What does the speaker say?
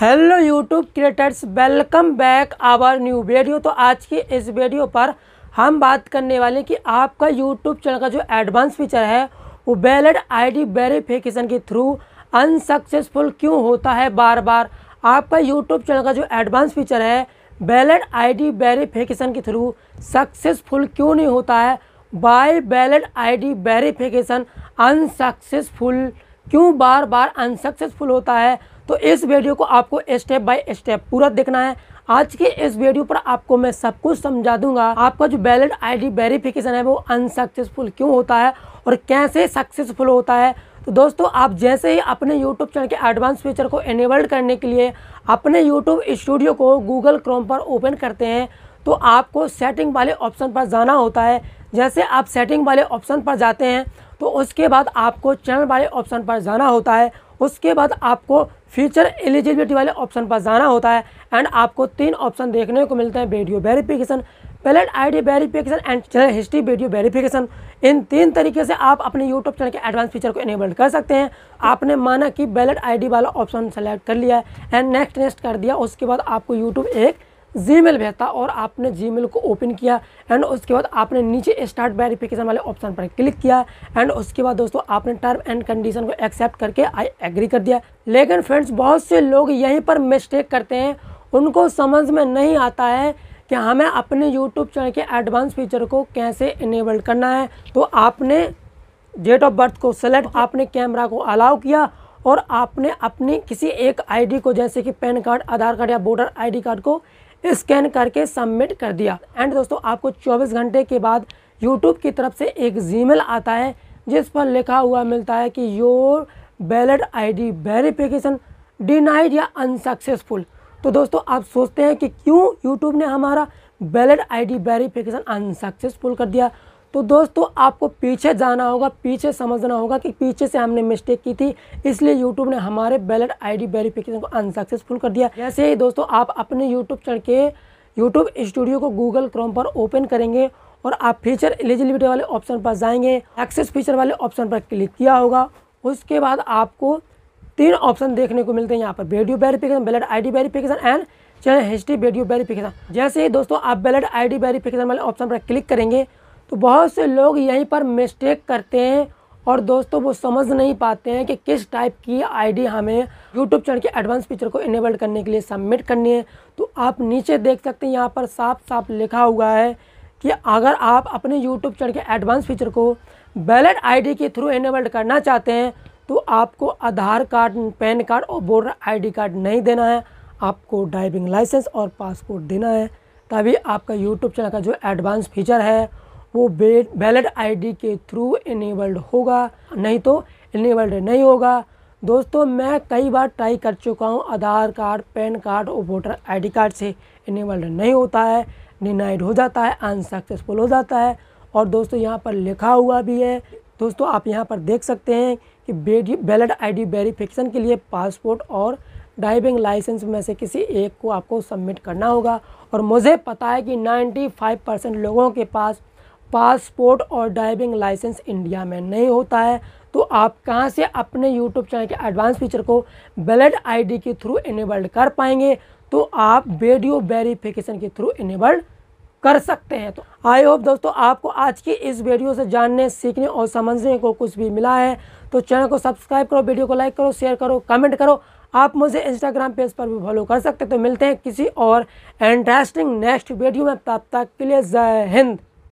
hello YouTube creators welcome back our new video तो आज की इस वीडियो पर हम बात करने वाले कि आपका यूट्यूब चैनल का जो एडवांस फीचर है वो बैलेट आईडी वेरिफिकेशन के थ्रू अनसक्सेसफुल क्यों होता है बार बार आपका यूट्यूब चैनल का जो एडवांस फीचर है बैलेट आईडी वेरिफिकेशन के थ्रू सक्सेसफुल क्यों नहीं होता है by valid D verification unsuccessful क्यों बार बार अनसक्सेसफुल होता है तो इस वीडियो को आपको स्टेप बाय स्टेप पूरा देखना है आज के इस वीडियो पर आपको मैं सब कुछ समझा दूंगा आपका जो बैलेट आईडी वेरिफिकेशन है वो अनसक्सेसफुल क्यों होता है और कैसे सक्सेसफुल होता है तो दोस्तों आप जैसे ही अपने YouTube चैनल के एडवांस फीचर को एनेबल्ड करने के लिए अपने YouTube स्टूडियो को Google Chrome पर ओपन करते हैं तो आपको सेटिंग वाले ऑप्शन पर जाना होता है जैसे आप सेटिंग वाले ऑप्शन पर जाते हैं तो उसके बाद आपको चैनल वाले ऑप्शन पर जाना होता है उसके बाद आपको फ्यूचर एलिजिबिलिटी वाले ऑप्शन पर जाना होता है एंड आपको तीन ऑप्शन देखने को मिलते हैं video verification I ID verification and channel history video verification इन तीन तरीके से आप अपने यूट्यूब चैनल के एडवांस फीचर को इनेबल कर सकते हैं आपने माना कि बैलेट आईडी वाला ऑप्शन सेलेक्ट कर लिया है एंड नेक्स्ट नेक्स्ट कर दिया उसके बाद आपको यूट्यूब एक जीमेल भेजता और आपने जीमेल को ओपन किया एंड उसके बाद आपने नीचे स्टार्ट वेरिफिकेशन वाले ऑप्शन पर क्लिक किया एंड उसके बाद दोस्तों आपने टर्म एंड कंडीशन को एक्सेप्ट करके आई एग्री कर दिया लेकिन फ्रेंड्स बहुत से लोग यहीं पर मिस्टेक करते हैं उनको समझ में नहीं आता है कि हमें अपने यूट्यूब चैनल के एडवांस फीचर को कैसे इनेबल करना है तो आपने डेट ऑफ बर्थ को सेलेक्ट आपने कैमरा को अलाउ किया और आपने अपनी किसी एक आईडी को जैसे कि पैन कार्ड आधार कार्ड या वोटर आईडी कार्ड को स्कैन करके सबमिट कर दिया एंड दोस्तों आपको 24 घंटे के बाद यूट्यूब की तरफ से एक जीमेल आता है जिस पर लिखा हुआ मिलता है कि your valid ID verification denied या अनसक्सेसफुल तो दोस्तों आप सोचते हैं कि क्यों यूट्यूब ने हमारा बैलेट आईडी वेरीफिकेशन अनसक्सेसफुल कर दिया तो दोस्तों आपको पीछे जाना होगा पीछे समझना होगा कि पीछे से हमने मिस्टेक की थी इसलिए यूट्यूब ने हमारे बैलेट आईडी वेरिफिकेशन को अनसक्सेसफुल कर दिया जैसे ही दोस्तों आप अपने यूट्यूब चढ़ के यूट्यूब स्टूडियो को गूगल क्रोम पर ओपन करेंगे और आप फीचर एलिजिबिलिटी वाले ऑप्शन पर जाएंगे एक्सेस फीचर वाले ऑप्शन पर क्लिक किया होगा उसके बाद आपको तीन ऑप्शन देखने को मिलते हैं यहाँ पर video verification valid ID verification and channel history video verification जैसे ही दोस्तों आप बैलेट आईडी वेरिफिकेशन वाले ऑप्शन पर क्लिक करेंगे तो बहुत से लोग यहीं पर मिस्टेक करते हैं और दोस्तों वो समझ नहीं पाते हैं कि किस टाइप की आईडी हमें यूट्यूब चैनल के एडवांस फीचर को इनेबल करने के लिए सबमिट करनी है तो आप नीचे देख सकते हैं यहाँ पर साफ साफ लिखा हुआ है कि अगर आप अपने यूट्यूब चैनल के एडवांस फीचर को बैलेट आईडी के थ्रू इनेबल्ड करना चाहते हैं तो आपको आधार कार्ड पैन कार्ड और वोटर आई कार्ड नहीं देना है आपको ड्राइविंग लाइसेंस और पासपोर्ट देना है तभी आपका यूट्यूब चैनल का जो एडवांस फीचर है वो बैलेट आई के थ्रू इनेबल्ड होगा नहीं तो इनेबल्ड नहीं होगा दोस्तों मैं कई बार ट्राई कर चुका हूँ आधार कार्ड पैन कार्ड और वोटर आईडी कार्ड से इनेबल्ड नहीं होता है डिनाइड हो जाता है अनसक्सेसफुल हो जाता है और दोस्तों यहाँ पर लिखा हुआ भी है दोस्तों आप यहाँ पर देख सकते हैं कि बैलेट आईडी वेरिफिकेशन के लिए पासपोर्ट और ड्राइविंग लाइसेंस में से किसी एक को आपको सबमिट करना होगा और मुझे पता है कि नाइन्टी परसेंट लोगों के पास पासपोर्ट और ड्राइविंग लाइसेंस इंडिया में नहीं होता है तो आप कहाँ से अपने यूट्यूब चैनल के एडवांस फीचर को बैलेट आईडी के थ्रू इनेबल्ड कर पाएंगे तो आप वीडियो वेरिफिकेशन के थ्रू इनेबल्ड कर सकते हैं तो आई होप दोस्तों आपको आज की इस वीडियो से जानने सीखने और समझने को कुछ भी मिला है तो चैनल को सब्सक्राइब करो वीडियो को लाइक करो शेयर करो कमेंट करो आप मुझे इंस्टाग्राम पेज पर भी फॉलो कर सकते तो मिलते हैं किसी और इंटरेस्टिंग नेक्स्ट वीडियो में तब तक के लिए जय हिंद